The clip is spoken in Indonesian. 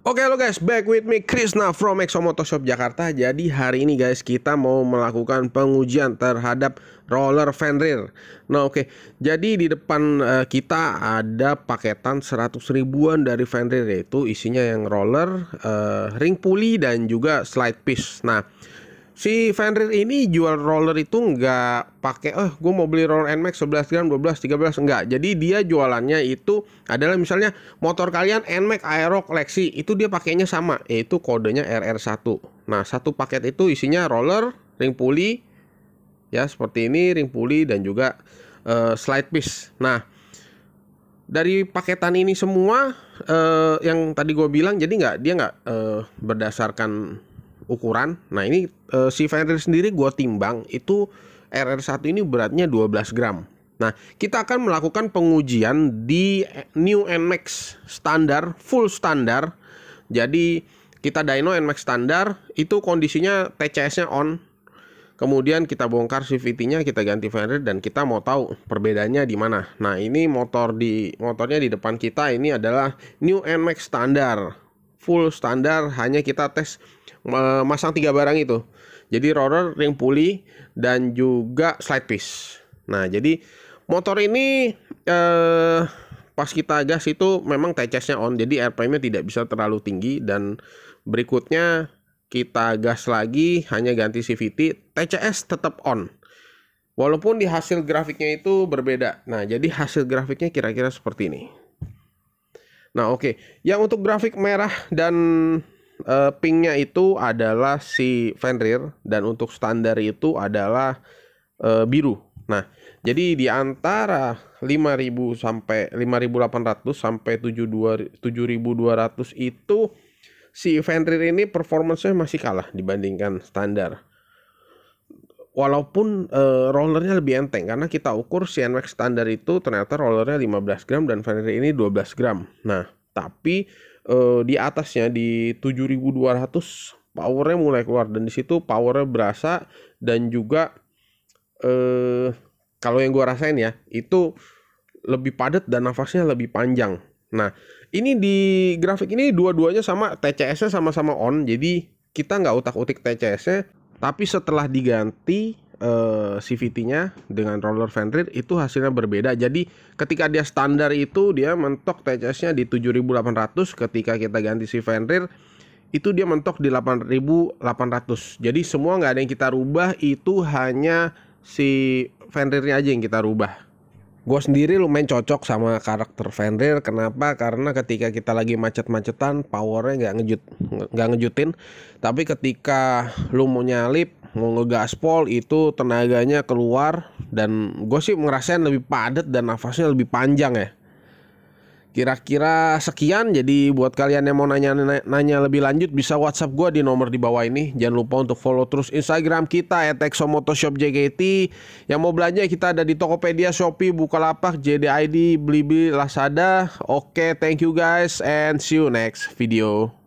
Oke okay, lo guys, back with me Krisna from Exo Motoshop Jakarta. Jadi hari ini guys kita mau melakukan pengujian terhadap roller fan rear. Nah oke, okay. jadi di depan uh, kita ada paketan 100 ribuan dari fan rear yaitu isinya yang roller, uh, ring pulley dan juga slide piece. Nah si Fenrir ini jual roller itu nggak pakai oh, gue mau beli roller NMAX 11 gram 12 13 enggak jadi dia jualannya itu adalah misalnya motor kalian NMAX Aero, Lexi itu dia pakainya sama yaitu kodenya RR1 nah satu paket itu isinya roller ring puli ya seperti ini ring puli dan juga uh, slide piece nah dari paketan ini semua uh, yang tadi gue bilang jadi nggak dia nggak uh, berdasarkan ukuran. Nah ini e, si Fenrir sendiri gue timbang itu RR1 ini beratnya 12 gram. Nah kita akan melakukan pengujian di eh, New NMAX standar, full standar. Jadi kita dyno NMAX standar itu kondisinya TCS-nya on. Kemudian kita bongkar CVT-nya, kita ganti fender dan kita mau tahu perbedaannya di mana. Nah, ini motor di motornya di depan kita ini adalah New NMAX standar full standar hanya kita tes memasang tiga barang itu. Jadi roller, ring pulley dan juga slide piece. Nah, jadi motor ini eh pas kita gas itu memang TCS-nya on, jadi RPM-nya tidak bisa terlalu tinggi dan berikutnya kita gas lagi hanya ganti CVT, TCS tetap on. Walaupun di hasil grafiknya itu berbeda. Nah, jadi hasil grafiknya kira-kira seperti ini. Nah, oke. Okay. Yang untuk grafik merah dan uh, pinknya itu adalah si Fenrir dan untuk standar itu adalah uh, biru. Nah, jadi di antara 5000 sampai 5800 sampai 72 7200 itu si Fenrir ini performance masih kalah dibandingkan standar walaupun uh, rollernya lebih enteng karena kita ukur CNMAX standar itu ternyata rollernya 15 gram dan Fenrir ini 12 gram. Nah, tapi uh, di atasnya di 7200 powernya mulai keluar dan di situ powernya berasa dan juga eh kalau yang gua rasain ya, itu lebih padat dan nafasnya lebih panjang. Nah, ini di grafik ini dua-duanya sama TCS-nya sama-sama on, jadi kita nggak utak-utik TCS-nya, tapi setelah diganti eh, CVT-nya dengan roller fan ventrir itu hasilnya berbeda. Jadi ketika dia standar itu dia mentok TCS-nya di 7800 ketika kita ganti si fan ventrir itu dia mentok di 8800 jadi semua nggak ada yang kita rubah itu hanya si fan rear-nya aja yang kita rubah gue sendiri lumayan cocok sama karakter Fenrir kenapa karena ketika kita lagi macet-macetan powernya nggak ngejut nggak ngejutin tapi ketika lu mau nyalip mau ngegaspol itu tenaganya keluar dan gue sih ngerasain lebih padat dan nafasnya lebih panjang ya kira-kira sekian jadi buat kalian yang mau nanya nanya lebih lanjut bisa WhatsApp gue di nomor di bawah ini jangan lupa untuk follow terus Instagram kita @exomotoshopjkt yang mau belanja kita ada di Tokopedia, Shopee, Bukalapak, JDID, Blibli, Lazada. Oke, okay, thank you guys and see you next video.